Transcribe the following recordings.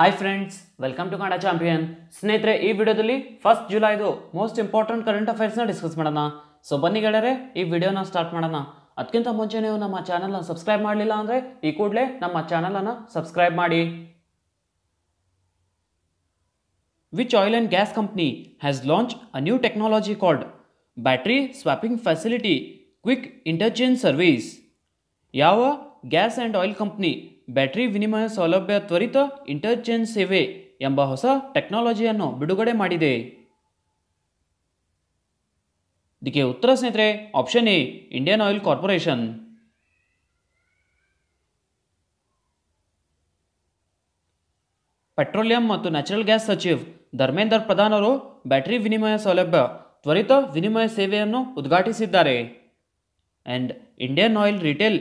Hi friends welcome to Kannada champion ಸ್ನೇಹಿತರೆ ಈ ವಿಡಿಯೋದಲ್ಲಿ ಫಸ್ಟ್ ಜುಲೈದು ಮೋಸ್ಟ್ ಇಂಪಾರ್ಟೆಂಟ್ ಕರೆಂಟ್ ಅಫೇರ್ಸ್ನ ಡಿಸ್ಕಸ್ ಮಾಡೋಣ ಸೊ ಬನ್ನಿ ಗೆಳೆಯರೆ ಈ ವಿಡಿಯೋನ ಸ್ಟಾರ್ಟ್ ಮಾಡೋಣ ಅದಕ್ಕಿಂತ ಮುಂಚೆ ನೀವು ನಮ್ಮ ಚಾನಲ್ನ ಸಬ್ಸ್ಕ್ರೈಬ್ ಮಾಡಲಿಲ್ಲ ಅಂದರೆ ಈ ಕೂಡಲೇ ನಮ್ಮ ಚಾನಲನ್ನು ಸಬ್ಸ್ಕ್ರೈಬ್ ಮಾಡಿ which oil and gas company has launch a new technology called battery swapping facility quick interchange service ಯಾವ gas and oil company battery ವಿನಿಮಯ ಸೌಲಭ್ಯ ತ್ವರಿತ ಇಂಟರ್ಚೇಂಜ್ ಸೇವೆ ಎಂಬ ಹೊಸ ಟೆಕ್ನಾಲಜಿಯನ್ನು ಬಿಡುಗಡೆ ಮಾಡಿದೆ ಇದಕ್ಕೆ ಉತ್ತರ ಸ್ನೇಹಿತರೆ option A Indian Oil Corporation petroleum ಮತ್ತು ನ್ಯಾಚುರಲ್ ಗ್ಯಾಸ್ ಸಚಿವ್ ಧರ್ಮೇಂದ್ರ ಪ್ರಧಾನ್ ಅವರು ಬ್ಯಾಟರಿ ವಿನಿಮಯ ಸೌಲಭ್ಯ ತ್ವರಿತ ವಿನಿಮಯ ಸೇವೆಯನ್ನು ಉದ್ಘಾಟಿಸಿದ್ದಾರೆ ಆ್ಯಂಡ್ ಇಂಡಿಯನ್ ಆಯಿಲ್ ರಿಟೇಲ್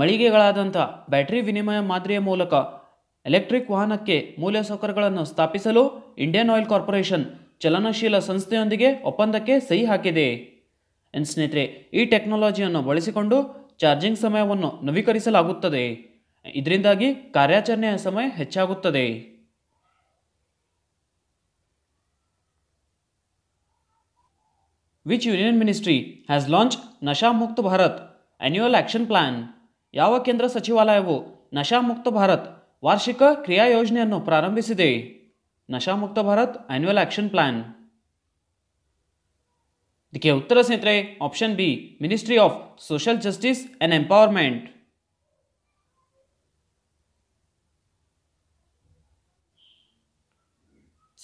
ಮಳಿಗೆಗಳಾದಂಥ ಬ್ಯಾಟರಿ ವಿನಿಮಯ ಮಾದರಿಯ ಮೂಲಕ ಎಲೆಕ್ಟ್ರಿಕ್ ವಾಹನಕ್ಕೆ ಮೂಲಸೌಕರ್ಯಗಳನ್ನು ಸ್ಥಾಪಿಸಲು ಇಂಡಿಯನ್ ಆಯಿಲ್ ಕಾರ್ಪೊರೇಷನ್ ಚಲನಶೀಲ ಸಂಸ್ಥೆಯೊಂದಿಗೆ ಒಪ್ಪಂದಕ್ಕೆ ಸಹಿ ಹಾಕಿದೆ ಎನ್ ಸ್ನೇಹಿತರೆ ಈ ಟೆಕ್ನಾಲಜಿಯನ್ನು ಬಳಸಿಕೊಂಡು ಚಾರ್ಜಿಂಗ್ ಸಮಯವನ್ನು ನವೀಕರಿಸಲಾಗುತ್ತದೆ ಇದರಿಂದಾಗಿ ಕಾರ್ಯಾಚರಣೆಯ ಸಮಯ ಹೆಚ್ಚಾಗುತ್ತದೆ which Union Ministry has launched Nasha Mukt Bharat Annual Action Plan ಯಾವ ಕೇಂದ್ರ ಸಚಿವಾಲಯವು ನಶಾಮುಕ್ತ ಭಾರತ್ ವಾರ್ಷಿಕ ಕ್ರಿಯಾ ಯೋಜನೆಯನ್ನು ಪ್ರಾರಂಭಿಸಿದೆ Nashamukt Bharat annual action plan ಇದಕ್ಕೆ ಉತ್ತರ ಸ್ನೇಹಿತರೆ option B ministry of social justice and empowerment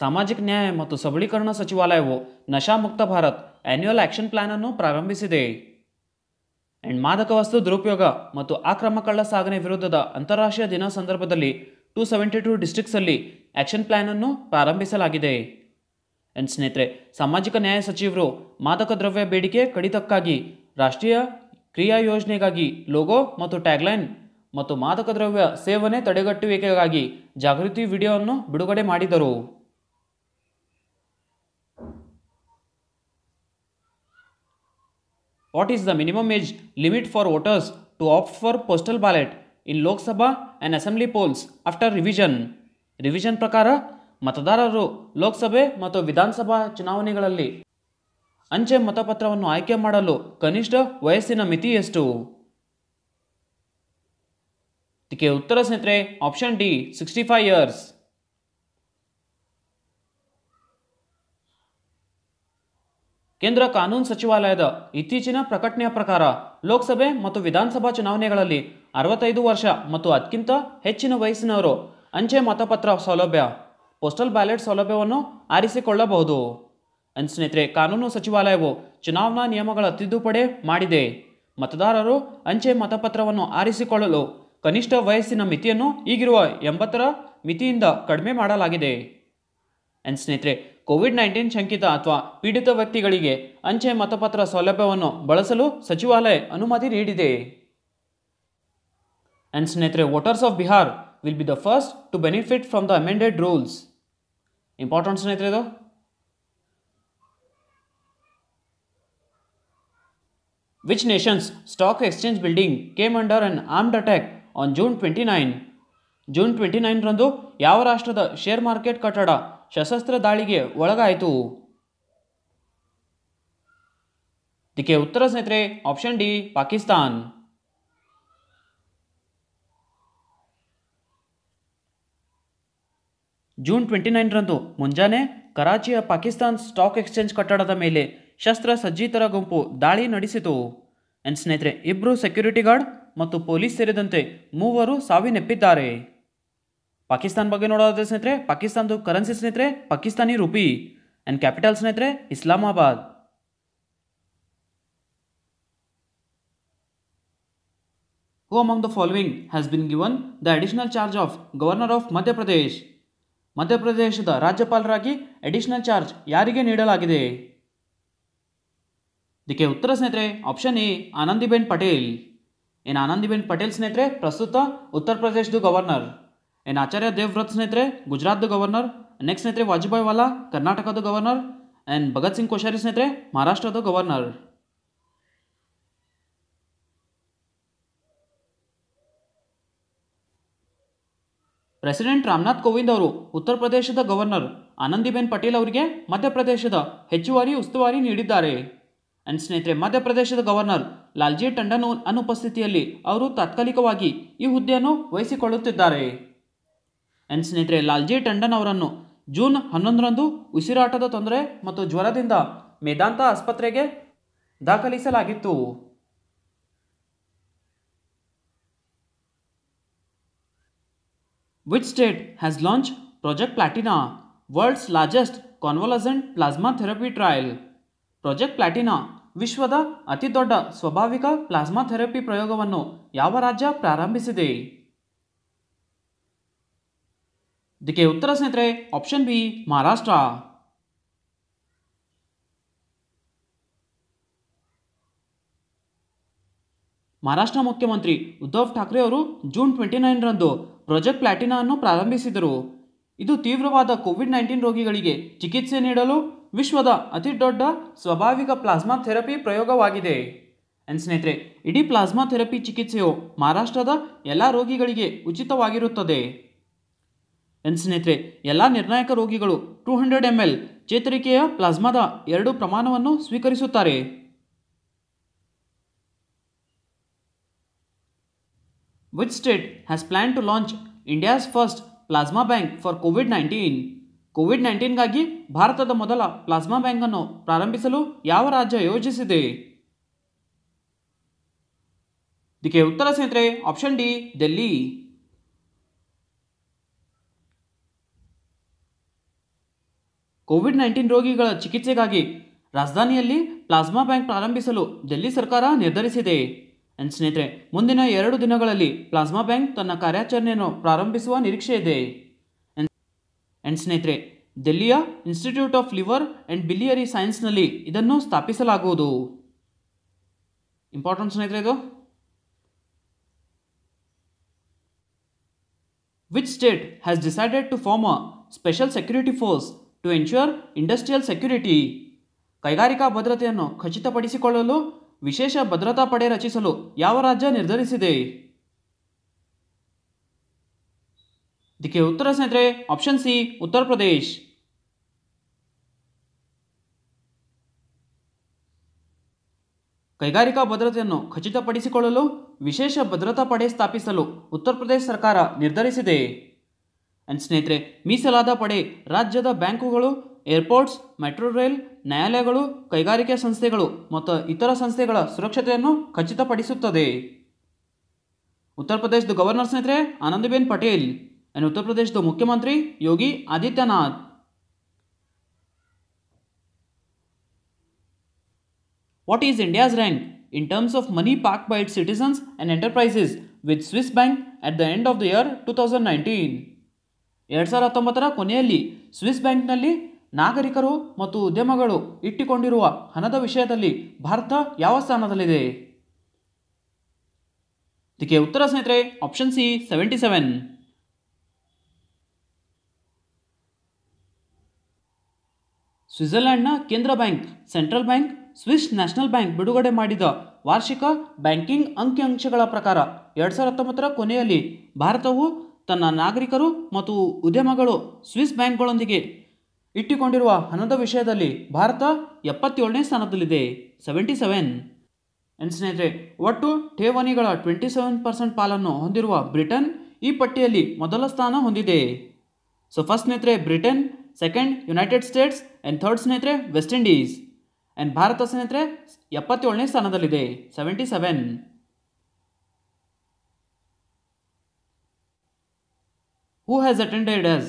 ಸಾಮಾಜಿಕ ನ್ಯಾಯ ಮತ್ತು ಸಬಲೀಕರಣ ಸಚಿವಾಲಯವು Nashamukt Bharat annual action plan ಅನ್ನು ಪ್ರಾರಂಭಿಸಿದೆ ಆ್ಯಂಡ್ ಮಾದಕ ವಸ್ತು ದುರುಪಯೋಗ ಮತ್ತು ಆಕ್ರಮ ಕಳ್ಳ ಸಾಗಣೆ ವಿರುದ್ಧದ ಅಂತಾರಾಷ್ಟ್ರೀಯ ದಿನ ಸಂದರ್ಭದಲ್ಲಿ ಟೂ ಸೆವೆಂಟಿ ಟೂ ಡಿಸ್ಟ್ರಿಕ್ಸಲ್ಲಿ ಆ್ಯಕ್ಷನ್ ಪ್ಲ್ಯಾನನ್ನು ಪ್ರಾರಂಭಿಸಲಾಗಿದೆ ಆ್ಯಂಡ್ ಸ್ನೇಹಿತರೆ ಸಾಮಾಜಿಕ ನ್ಯಾಯ ಸಚಿವರು ಮಾದಕ ದ್ರವ್ಯ ಬೇಡಿಕೆ ಕಡಿತಕ್ಕಾಗಿ ರಾಷ್ಟ್ರೀಯ ಕ್ರಿಯಾ ಯೋಜನೆಗಾಗಿ ಲೋಗೋ ಮತ್ತು ಟ್ಯಾಗ್ಲೈನ್ ಮತ್ತು ಮಾದಕ ದ್ರವ್ಯ ಸೇವನೆ ತಡೆಗಟ್ಟುವಿಕೆಗಾಗಿ ಜಾಗೃತಿ ವಿಡಿಯೋವನ್ನು ಬಿಡುಗಡೆ ಮಾಡಿದರು What is the minimum age limit for voters to opt for postal ballot in Lok Sabha and Assembly polls after revision? Revision ಪ್ರಕಾರ ಮತದಾರರು ಲೋಕಸಭೆ ಮತ್ತು ವಿಧಾನಸಭಾ ಚುನಾವಣೆಗಳಲ್ಲಿ ಅಂಚೆ ಮತಪತ್ರವನ್ನು ಆಯ್ಕೆ ಮಾಡಲು ಕನಿಷ್ಠ ವಯಸ್ಸಿನ ಮಿತಿ ಎಷ್ಟು ಇದಕ್ಕೆ ಉತ್ತರ ಸ್ನೇಹಿತರೆ option D sixty five years ಕೇಂದ್ರ ಕಾನೂನು ಸಚಿವಾಲಯದ ಇತ್ತೀಚಿನ ಪ್ರಕಟಣೆಯ ಪ್ರಕಾರ ಲೋಕಸಭೆ ಮತ್ತು ವಿಧಾನಸಭಾ ಚುನಾವಣೆಗಳಲ್ಲಿ ಅರವತ್ತೈದು ವರ್ಷ ಮತ್ತು ಅದಕ್ಕಿಂತ ಹೆಚ್ಚಿನ ವಯಸ್ಸಿನವರು ಅಂಚೆ ಮತಪತ್ರ ಸೌಲಭ್ಯ ಪೋಸ್ಟಲ್ ಬ್ಯಾಲೆಟ್ ಸೌಲಭ್ಯವನ್ನು ಆರಿಸಿಕೊಳ್ಳಬಹುದು ಅನ್ ಸ್ನೇಹಿತರೆ ಕಾನೂನು ಸಚಿವಾಲಯವು ಚುನಾವಣಾ ನಿಯಮಗಳ ತಿದ್ದುಪಡಿ ಮಾಡಿದೆ ಮತದಾರರು ಅಂಚೆ ಮತಪತ್ರವನ್ನು ಆರಿಸಿಕೊಳ್ಳಲು ಕನಿಷ್ಠ ವಯಸ್ಸಿನ ಮಿತಿಯನ್ನು ಈಗಿರುವ ಎಂಬತ್ತರ ಮಿತಿಯಿಂದ ಕಡಿಮೆ ಮಾಡಲಾಗಿದೆ ಅನ್ ಸ್ನೇಹಿತರೆ ಕೋವಿಡ್ ನೈನ್ಟೀನ್ ಶಂಕಿತ ಅಥವಾ ಪೀಡಿತ ವ್ಯಕ್ತಿಗಳಿಗೆ ಅಂಚೆ ಮತಪತ್ರ ಸೌಲಭ್ಯವನ್ನು ಬಳಸಲು ಸಚಿವಾಲಯ ಅನುಮತಿ ನೀಡಿದೆ ಅಂಡ್ ಸ್ನೇಹಿತರೆ voters of Bihar will be the first to benefit from the amended rules important ಸ್ನೇಹಿತರೆ ಇದು which nation's stock exchange building came under an armed attack on June twenty nine June twenty nine ರಂದು ಯಾವ ರಾಷ್ಟ್ರದ share market ಕಟ್ಟಡ ಸಶಸ್ತ್ರ ದಾಳಿಗೆ ಒಳಗಾಯಿತು ಇದಕ್ಕೆ ಉತ್ತರ ಸ್ನೇಹಿತರೆ option D Pakistan June twenty ನೈನ್ರಂದು ಮುಂಜಾನೆ ಕರಾಚಿಯ ಪಾಕಿಸ್ತಾನ್ ಸ್ಟಾಕ್ ಎಕ್ಸ್ಚೇಂಜ್ ಕಟ್ಟಡದ ಮೇಲೆ ಶಸ್ತ್ರ ಸಜ್ಜಿತರ ಗುಂಪು ದಾಳಿ ನಡೆಸಿತು ಎನ್ ಸ್ನೇಹಿತರೆ ಇಬ್ಬರು ಸೆಕ್ಯೂರಿಟಿ ಗಾರ್ಡ್ ಮತ್ತು ಪೊಲೀಸ್ ಸೇರಿದಂತೆ ಮೂವರು ಸಾವಿನೆಪ್ಪಿದ್ದಾರೆ पाकिस्तान ಬಗ್ಗೆ नोड़े स्ने पाकिस्तान करे स्ने पाकिस्तानी रूपी एंड कैपिटल स्ने Islamabad Who among the following has been given the additional charge of Governor of Madhya Pradesh? ಮಧ್ಯ ಪ್ರದೇಶದ ರಾಜ್ಯಪಾಲರಾಗಿ ಅಡಿಷನಲ್ ಚಾರ್ಜ್ ಯಾರಿಗೆ ನೀಡಲಾಗಿದೆ ಇದಕ್ಕೆ ಉತ್ತರ ಸ್ನೇಹಿತರೆ ಆಪ್ಷನ್ ಎ ಆನಂದಿಬೆನ್ ಪಟೇಲ್ ಏನು Anandiben Patel prasuta Uttar Pradesh do Governor. ಏನು ಆಚಾರ್ಯ ದೇವ್ರತ್ ಸ್ನೇಹಿತರೆ ಗುಜರಾತ್ ಗವರ್ನರ್ ನೆಕ್ಸ್ಟ್ ಸ್ನೇಹಿತರೆ ವಾಜಪೇಯಿ ವಾಲಾ ಕರ್ನಾಟಕದ ಗವರ್ನರ್ ಆ್ಯಂಡ್ ಭಗತ್ ಸಿಂಗ್ ಕೋಶಾರಿ ಸ್ನೇಹಿತರೆ ಮಹಾರಾಷ್ಟ್ರದ ಗವರ್ನರ್ ಪ್ರೆಸಿಡೆಂಟ್ ರಾಮನಾಥ್ ಕೋವಿಂದ್ ಅವರು ಉತ್ತರ ಪ್ರದೇಶದ ಗವರ್ನರ್ ಆನಂದಿಬೆನ್ ಪಟೇಲ್ ಅವರಿಗೆ ಮಧ್ಯಪ್ರದೇಶದ ಹೆಚ್ಚುವರಿ ಉಸ್ತುವಾರಿ ನೀಡಿದ್ದಾರೆ ಅಂಡ್ ಸ್ನೇಹಿತರೆ ಮಧ್ಯಪ್ರದೇಶದ ಗವರ್ನರ್ ಲಾಲ್ಜಿ ಟಂಡನ್ ಅನುಪಸ್ಥಿತಿಯಲ್ಲಿ ಅವರು ತಾತ್ಕಾಲಿಕವಾಗಿ ಈ ಹುದ್ದೆಯನ್ನು ವಹಿಸಿಕೊಳ್ಳುತ್ತಿದ್ದಾರೆ ಎನ್ ಸ್ನೇಹಿತರೆ ಲಾಲ್ಜಿ ಟಂಡನ್ ಅವರನ್ನು ಜೂನ್ ಹನ್ನೊಂದರಂದು ಉಸಿರಾಟದ ತೊಂದರೆ ಮತ್ತು ಜ್ವರದಿಂದ ಮೇದಾಂತ ಆಸ್ಪತ್ರೆಗೆ ದಾಖಲಿಸಲಾಗಿತ್ತು which state has launch project Platina world's largest convalescent plasma therapy trial project Platina ವಿಶ್ವದ ಅತಿದೊಡ್ಡ ಸ್ವಾಭಾವಿಕ ಪ್ಲಾಸ್ಮಾ ಥೆರಪಿ ಪ್ರಯೋಗವನ್ನು ಯಾವ ರಾಜ್ಯ ಪ್ರಾರಂಭಿಸಿದೆ ಇದಕ್ಕೆ ಉತ್ತರ ಸ್ನೇಹಿತರೆ ಆಪ್ಷನ್ ಬಿ ಮಹಾರಾಷ್ಟ್ರ ಮಹಾರಾಷ್ಟ್ರ ಮುಖ್ಯಮಂತ್ರಿ ಉದ್ಧವ್ ಠಾಕ್ರೆ ಅವರು ಜೂನ್ ಟ್ವೆಂಟಿ ರಂದು ಪ್ರಾಜೆಕ್ಟ್ ಪ್ಲಾಟಿನಾ ಅನ್ನು ಪ್ರಾರಂಭಿಸಿದರು ಇದು ತೀವ್ರವಾದ ಕೋವಿಡ್ ನೈನ್ಟೀನ್ ರೋಗಿಗಳಿಗೆ ಚಿಕಿತ್ಸೆ ನೀಡಲು ವಿಶ್ವದ ಅತಿ ದೊಡ್ಡ ಸ್ವಾಭಾವಿಕ ಪ್ಲಾಸ್ಮಾ ಥೆರಪಿ ಪ್ರಯೋಗವಾಗಿದೆ ಅಂಡ್ ಸ್ನೇಹಿತರೆ ಇಡೀ ಪ್ಲಾಸ್ಮಾ ಥೆರಪಿ ಚಿಕಿತ್ಸೆಯು ಮಹಾರಾಷ್ಟ್ರದ ಎಲ್ಲ ರೋಗಿಗಳಿಗೆ ಉಚಿತವಾಗಿರುತ್ತದೆ ನನ್ನ ಸ್ನೇಹಿತರೆ ಎಲ್ಲ ನಿರ್ಣಾಯಕ ರೋಗಿಗಳು ಟೂ ಹಂಡ್ರೆಡ್ ಎಮ್ ಎಲ್ ಚೇತರಿಕೆಯ ಪ್ಲಾಸ್ಮಾದ ಎರಡು ಪ್ರಮಾಣವನ್ನು ಸ್ವೀಕರಿಸುತ್ತಾರೆ which state has plan to launch India's first plasma bank for COVID nineteen COVID ನೈನ್ಟೀನ್ಗಾಗಿ ಭಾರತದ ಮೊದಲ ಪ್ಲಾಸ್ಮಾ ಬ್ಯಾಂಕನ್ನು ಪ್ರಾರಂಭಿಸಲು ಯಾವ ರಾಜ್ಯ ಯೋಜಿಸಿದೆ ಇದಕ್ಕೆ ಉತ್ತರ ಸ್ನೇಹಿತರೆ option D Delhi COVID nineteen ರೋಗಿಗಳ ಚಿಕಿತ್ಸೆಗಾಗಿ ರಾಜಧಾನಿಯಲ್ಲಿ ಪ್ಲಾಸ್ಮಾ ಬ್ಯಾಂಕ್ ಪ್ರಾರಂಭಿಸಲು ಡೆಲ್ಲಿ ಸರ್ಕಾರ ನಿರ್ಧರಿಸಿದೆ ನನ್ನ ಸ್ನೇಹಿತರೆ ಮುಂದಿನ ಎರಡು ದಿನಗಳಲ್ಲಿ ಪ್ಲಾಸ್ಮಾ ಬ್ಯಾಂಕ್ ತನ್ನ ಕಾರ್ಯಾಚರಣೆಯನ್ನು ಪ್ರಾರಂಭಿಸುವ ನಿರೀಕ್ಷೆ ಇದೆ ಅಂಡ್ ಸ್ನೇಹಿತರೆ ದೆಲ್ಲಿಯ institute of liver and biliary ಸೈನ್ಸ್ನಲ್ಲಿ ಇದನ್ನು ಸ್ಥಾಪಿಸಲಾಗುವುದು ಇಂಪಾರ್ಟೆಂಟ್ ಸ್ನೇಹಿತರೆ ಇದು which state has decided to form a special security force to ensure industrial security ಕೈಗಾರಿಕಾ ಭದ್ರತೆಯನ್ನು ಖಚಿತಪಡಿಸಿಕೊಳ್ಳಲು ವಿಶೇಷ ಭದ್ರತಾ ಪಡೆ ರಚಿಸಲು ಯಾವ ರಾಜ್ಯ ನಿರ್ಧರಿಸಿದೆ ಇದಕ್ಕೆ ಉತ್ತರ ಸ್ನೇಹಿತರೆ ಆಪ್ಷನ್ ಸಿ ಉತ್ತರ ಪ್ರದೇಶ ಕೈಗಾರಿಕಾ ಭದ್ರತೆಯನ್ನು ಖಚಿತಪಡಿಸಿಕೊಳ್ಳಲು ವಿಶೇಷ ಭದ್ರತಾ ಪಡೆ ಸ್ಥಾಪಿಸಲು ಉತ್ತರ ಪ್ರದೇಶ ಸರ್ಕಾರ ನಿರ್ಧರಿಸಿದೆ ಆ್ಯಂಡ್ ಸ್ನೇಹಿತರೆ ಮೀಸಲಾದ ಪಡೆ ರಾಜ್ಯದ ಬ್ಯಾಂಕುಗಳು ಏರ್ಪೋರ್ಟ್ಸ್ ಮೆಟ್ರೋ ರೈಲ್ ನ್ಯಾಯಾಲಯಗಳು ಕೈಗಾರಿಕೆ ಸಂಸ್ಥೆಗಳು ಮತ್ತು ಇತರ ಸಂಸ್ಥೆಗಳ ಸುರಕ್ಷತೆಯನ್ನು ಖಚಿತಪಡಿಸುತ್ತದೆ ಉತ್ತರ ಪ್ರದೇಶದ ಗವರ್ನರ್ ಸ್ನೇಹಿತರೆ ಆನಂದಿಬೆನ್ ಪಟೇಲ್ ಆ್ಯಂಡ್ ಉತ್ತರ ಪ್ರದೇಶದ ಮುಖ್ಯಮಂತ್ರಿ Yogi Adityanath what is India's rank in terms of money parked by its citizens and enterprises with Swiss bank at the end of the year two thousand nineteen ಎರಡ್ ಸಾವಿರದ ಹತ್ತೊಂಬತ್ತರ ಕೊನೆಯಲ್ಲಿ ಸ್ವಿಸ್ ಬ್ಯಾಂಕ್ನಲ್ಲಿ ನಾಗರಿಕರು ಮತ್ತು ಉದ್ಯಮಗಳು ಇಟ್ಟುಕೊಂಡಿರುವ ಹಣದ ವಿಷಯದಲ್ಲಿ ಭಾರತ ಯಾವ ಸ್ಥಾನದಲ್ಲಿದೆ ಇದಕ್ಕೆ ಉತ್ತರ ಸ್ನೇಹಿತರೆ ಆಪ್ಷನ್ ಸಿ ಸೆವೆಂಟಿ ಸೆವೆನ್ ಸ್ವಿಟ್ಜರ್ಲೆಂಡ್ನ ಕೇಂದ್ರ bank central bank Swiss national bank ಬಿಡುಗಡೆ ಮಾಡಿದ ವಾರ್ಷಿಕ ಬ್ಯಾಂಕಿಂಗ್ ಅಂಕಿಅಂಶಗಳ ಪ್ರಕಾರ ಎರಡು ಸಾವಿರದ ಹತ್ತೊಂಬತ್ತರ ಕೊನೆಯಲ್ಲಿ ಭಾರತವು ತನ್ನ ನಾಗರಿಕರು ಮತ್ತು ಉದ್ಯಮಗಳು ಸ್ವಿಸ್ ಬ್ಯಾಂಕ್ಗಳೊಂದಿಗೆ ಇಟ್ಟುಕೊಂಡಿರುವ ಹಣದ ವಿಷಯದಲ್ಲಿ ಭಾರತ ಎಪ್ಪತ್ತೇಳನೇ ಸ್ಥಾನದಲ್ಲಿದೆ ಸೆವೆಂಟಿ ಸೆವೆನ್ ಎನ್ ಸ್ನೇಹಿತರೆ ಒಟ್ಟು ಠೇವಣಿಗಳ ಟ್ವೆಂಟಿ ಸೆವೆನ್ ಪರ್ಸೆಂಟ್ ಪಾಲನ್ನು ಹೊಂದಿರುವ ಬ್ರಿಟನ್ ಈ ಪಟ್ಟಿಯಲ್ಲಿ ಮೊದಲ ಸ್ಥಾನ ಹೊಂದಿದೆ ಸೊ ಫಸ್ಟ್ ಸ್ನೇಹಿತರೆ Britain second United States and third ಸ್ನೇಹಿತರೆ ವೆಸ್ಟ್ ಇಂಡೀಸ್ ಆ್ಯಂಡ್ ಭಾರತ ಸ್ನೇಹಿತರೆ ಎಪ್ಪತ್ತೇಳನೇ ಸ್ಥಾನದಲ್ಲಿದೆ seventy seven who has attended as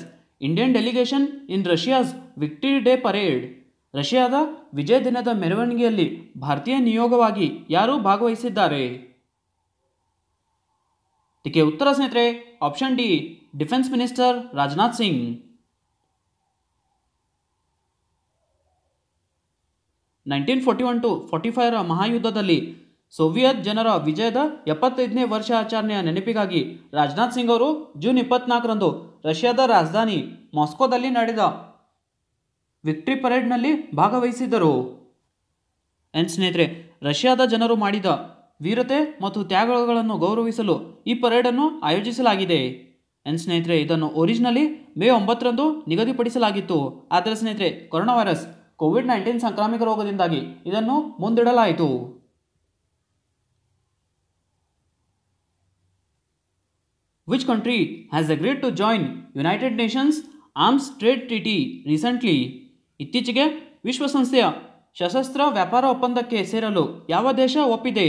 Indian delegation in Russia's Victory Day parade ರಷ್ಯಾದ ವಿಜಯ ದಿನದ ಮೆರವಣಿಗೆಯಲ್ಲಿ ಭಾರತೀಯ ನಿಯೋಗವಾಗಿ ಯಾರು ಭಾಗವಹಿಸಿದ್ದಾರೆ ಟಿಕೆ ಉತ್ತರ ಸ್ನೇಹಿತರೆ option D defence minister Rajnath Singh nineteen forty one to forty ಫೈವ್ರ ಮಹಾಯುದ್ಧದಲ್ಲಿ ಸೋವಿಯತ್ ಜನರ ವಿಜಯದ ಎಪ್ಪತ್ತೈದನೇ ಆಚರಣೆಯ ನೆನಪಿಗಾಗಿ ರಾಜನಾಥ್ ಸಿಂಗ್ ಅವರು ಜೂನ್ ಇಪ್ಪತ್ನಾಲ್ಕರಂದು ರಷ್ಯಾದ ರಾಜಧಾನಿ ಮಾಸ್ಕೋದಲ್ಲಿ ನಡೆದ ವಿಕ್ಟ್ರಿ ಪರೇಡ್ನಲ್ಲಿ ಭಾಗವಹಿಸಿದ್ದರು ಎನ್ ಸ್ನೇಹಿತರೆ ರಷ್ಯಾದ ಜನರು ಮಾಡಿದ ವೀರತೆ ಮತ್ತು ತ್ಯಾಗಗಳನ್ನು ಗೌರವಿಸಲು ಈ ಪರೇಡನ್ನು ಆಯೋಜಿಸಲಾಗಿದೆ ಎನ್ ಸ್ನೇಹಿತರೆ ಇದನ್ನು ಒರಿಜಿನಲಿ ಮೇ ಒಂಬತ್ತರಂದು ನಿಗದಿಪಡಿಸಲಾಗಿತ್ತು ಆದರೆ ಸ್ನೇಹಿತರೆ ಕೊರೋನಾ ವೈರಸ್ ಕೋವಿಡ್ ನೈನ್ಟೀನ್ ಸಾಂಕ್ರಾಮಿಕ ರೋಗದಿಂದಾಗಿ ಇದನ್ನು ಮುಂದಿಡಲಾಯಿತು Which country has agreed to join United Nations arms trade ಟಿಟಿ ರೀಸೆಂಟ್ಲಿ ಇತ್ತೀಚೆಗೆ ವಿಶ್ವಸಂಸ್ಥೆಯ ಸಶಸ್ತ್ರ ವ್ಯಾಪಾರ ಒಪ್ಪಂದಕ್ಕೆ ಸೇರಲು ಯಾವ ದೇಶ ಒಪ್ಪಿದೆ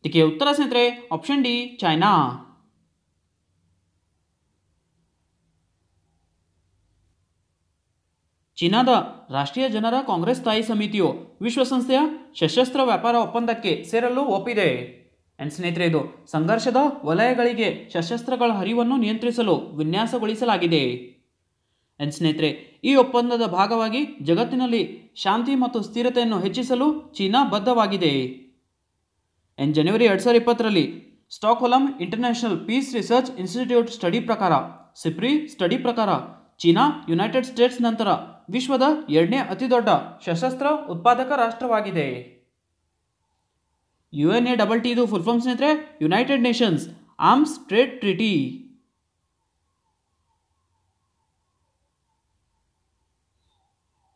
ಇದಕ್ಕೆ ಉತ್ತರ ಸ್ನೇಹಿತರೆ ಆಪ್ಷನ್ ಡಿ ಚೈನಾ ಚೀನಾದ ರಾಷ್ಟ್ರೀಯ ಜನರ ಕಾಂಗ್ರೆಸ್ ಸ್ಥಾಯಿ ಸಮಿತಿಯು ವಿಶ್ವಸಂಸ್ಥೆಯ ಸಶಸ್ತ್ರ ವ್ಯಾಪಾರ ಒಪ್ಪಂದಕ್ಕೆ ಸೇರಲು ಒಪ್ಪಿದೆ ಆ್ಯಂಡ್ ಸ್ನೇಹಿತರೆ ಇದು ಸಂಘರ್ಷದ ವಲಯಗಳಿಗೆ ಸಶಸ್ತ್ರಗಳ ಹರಿವನ್ನು ನಿಯಂತ್ರಿಸಲು ವಿನ್ಯಾಸಗೊಳಿಸಲಾಗಿದೆ ಆ್ಯಂಡ್ ಸ್ನೇಹಿತರೆ ಈ ಒಪ್ಪಂದದ ಭಾಗವಾಗಿ ಜಗತ್ತಿನಲ್ಲಿ ಶಾಂತಿ ಮತ್ತು ಸ್ಥಿರತೆಯನ್ನು ಹೆಚ್ಚಿಸಲು ಚೀನಾ ಬದ್ಧವಾಗಿದೆ ಆ್ಯಂಡ್ ಜನವರಿ ಎರಡು ಸಾವಿರದ ಇಪ್ಪತ್ತರಲ್ಲಿ Stockholm international peace research institute study ಪ್ರಕಾರ ಸಿಪ್ರಿ ಸ್ಟಡಿ ಪ್ರಕಾರ ಚೀನಾ ಯುನೈಟೆಡ್ ಸ್ಟೇಟ್ಸ್ ನಂತರ ವಿಶ್ವದ ಎರಡನೇ ಅತಿದೊಡ್ಡ ಸಶಸ್ತ್ರ ಉತ್ಪಾದಕ ರಾಷ್ಟ್ರವಾಗಿದೆ U N A double T full form ಸ್ನೇಹಿತರೆ United Nations arms trade treaty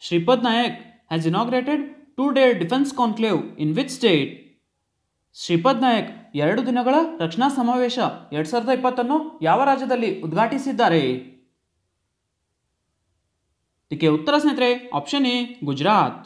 Shripad Naik has inaugurated today defence conclave in which state Shripad Naik ಎರಡು ದಿನಗಳ ರಕ್ಷಣಾ ಸಮಾವೇಶ ಎರಡು ಸಾವಿರದ ಇಪ್ಪತ್ತನ್ನು ಯಾವ ರಾಜ್ಯದಲ್ಲಿ ಉದ್ಘಾಟಿಸಿದ್ದಾರೆ ಇದಕ್ಕೆ ಉತ್ತರ ಸ್ನೇಹಿತರೆ ಆಪ್ಷನ್ ಎ ಗುಜರಾತ್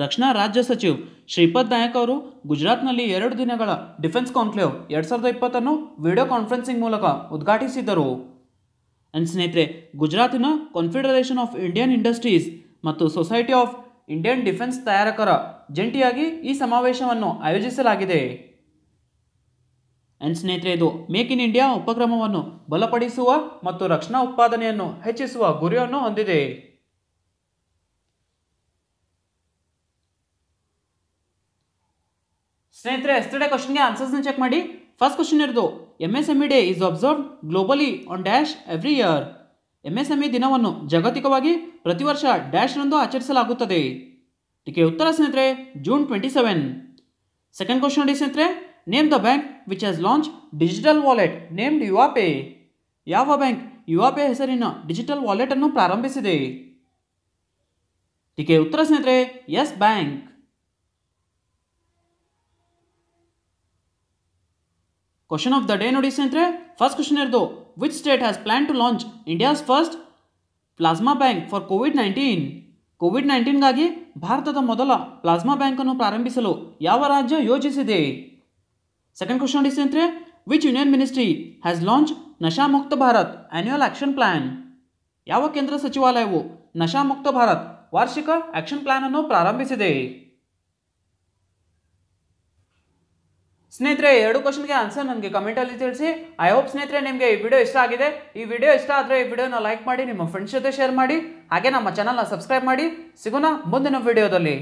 ರಕ್ಷಣಾ ರಾಜ್ಯ ಸಚಿವ್ ಶ್ರೀಪದ್ ನಾಯಕ್ ಅವರು ಗುಜರಾತ್ನಲ್ಲಿ ಎರಡು ದಿನಗಳ ಡಿಫೆನ್ಸ್ ಕಾನ್ಕ್ಲೇವ್ ಎರಡು ಸಾವಿರದ ಇಪ್ಪತ್ತನ್ನು ವಿಡಿಯೋ ಕಾನ್ಫರೆನ್ಸಿಂಗ್ ಮೂಲಕ ಉದ್ಘಾಟಿಸಿದರು ಆ್ಯಂಡ್ ಸ್ನೇಹಿತರೆ ಗುಜರಾತಿನ ಕಾನ್ಫೆಡರೇಷನ್ ಆಫ್ ಇಂಡಿಯನ್ ಇಂಡಸ್ಟ್ರೀಸ್ ಮತ್ತು ಸೊಸೈಟಿ ಆಫ್ ಇಂಡಿಯನ್ ಡಿಫೆನ್ಸ್ ತಯಾರಕರ ಜಂಟಿಯಾಗಿ ಈ ಸಮಾವೇಶವನ್ನು ಆಯೋಜಿಸಲಾಗಿದೆ ಆ್ಯಂಡ್ ಸ್ನೇಹಿತರೆ ಇದು ಮೇಕ್ ಇನ್ ಇಂಡಿಯಾ ಉಪಕ್ರಮವನ್ನು ಬಲಪಡಿಸುವ ಮತ್ತು ರಕ್ಷಣಾ ಉತ್ಪಾದನೆಯನ್ನು ಹೆಚ್ಚಿಸುವ ಗುರಿಯನ್ನು ಹೊಂದಿದೆ ಸ್ನೇಹಿತರೆ ಎಸ್ಟರ್ಡೇ ಕ್ವಶನ್ಗೆ ಆನ್ಸರ್ಸ್ನ ಚೆಕ್ ಮಾಡಿ ಫಸ್ಟ್ ಕ್ವಶನ್ ಇರೋದು M S M E day is observed globally on dash every year M S M E ದಿನವನ್ನು ಜಾಗತಿಕವಾಗಿ ಪ್ರತಿ ವರ್ಷ ನಂದು ಆಚರಿಸಲಾಗುತ್ತದೆ ಇದಕ್ಕೆ ಉತ್ತರ ಸ್ನೇಹಿತರೆ June twenty seven second question ನೋಡಿ ಸ್ನೇಹಿತರೆ name the bank which has launch digital wallet named U pay ಯಾವ ಬ್ಯಾಂಕ್ ಯು ಪೇ ಹೆಸರಿನ ಡಿಜಿಟಲ್ ವಾಲೆಟ್ ಅನ್ನು ಪ್ರಾರಂಭಿಸಿದೆ ಇದಕ್ಕೆ ಉತ್ತರ ಸ್ನೇಹಿತರೆ Yes bank question of the day ನೋಡಿ ಸ್ನೇಹಿತರೆ ಫಸ್ಟ್ ಕ್ವಶನ್ ಇರೋದು which state has plan to launch India's first plasma bank for COVID nineteen COVID ನೈನ್ಟೀನ್ಗಾಗಿ ಭಾರತದ ಮೊದಲ ಪ್ಲಾಸ್ಮಾ ಬ್ಯಾಂಕನ್ನು ಪ್ರಾರಂಭಿಸಲು ಯಾವ ರಾಜ್ಯ ಯೋಜಿಸಿದೆ ಸೆಕೆಂಡ್ ಕ್ವಶನ್ ನೋಡಿ ಸ್ನೇಹಿತರೆ which union ministry has launch Nasha Mukt Bharat annual action plan ಯಾವ ಕೇಂದ್ರ ಸಚಿವಾಲಯವು ನಶಾಮುಕ್ತ ಭಾರತ್ ವಾರ್ಷಿಕ ಆ್ಯಕ್ಷನ್ ಪ್ಲಾನ್ ಅನ್ನು ಪ್ರಾರಂಭಿಸಿದೆ ಸ್ನೇಹಿತರೆ ಎರಡು ಕ್ವಶನ್ಗೆ ಆನ್ಸರ್ ನನಗೆ ಕಮೆಂಟಲ್ಲಿ ತಿಳಿಸಿ ಐ ಹೋಪ್ ಸ್ನೇಹಿತರೆ ನಿಮಗೆ ಈ ವಿಡಿಯೋ ಇಷ್ಟ ಆಗಿದೆ ಈ ವಿಡಿಯೋ ಇಷ್ಟ ಆದರೆ ಈ ವಿಡಿಯೋನ ಲೈಕ್ ಮಾಡಿ ನಿಮ್ಮ ಫ್ರೆಂಡ್ಸ್ ಜೊತೆ ಶೇರ್ ಮಾಡಿ ಹಾಗೆ ನಮ್ಮ ಚಾನಲ್ನ ಸಬ್ಸ್ಕ್ರೈಬ್ ಮಾಡಿ ಸಿಗೋಣ ಮುಂದಿನ ವಿಡಿಯೋದಲ್ಲಿ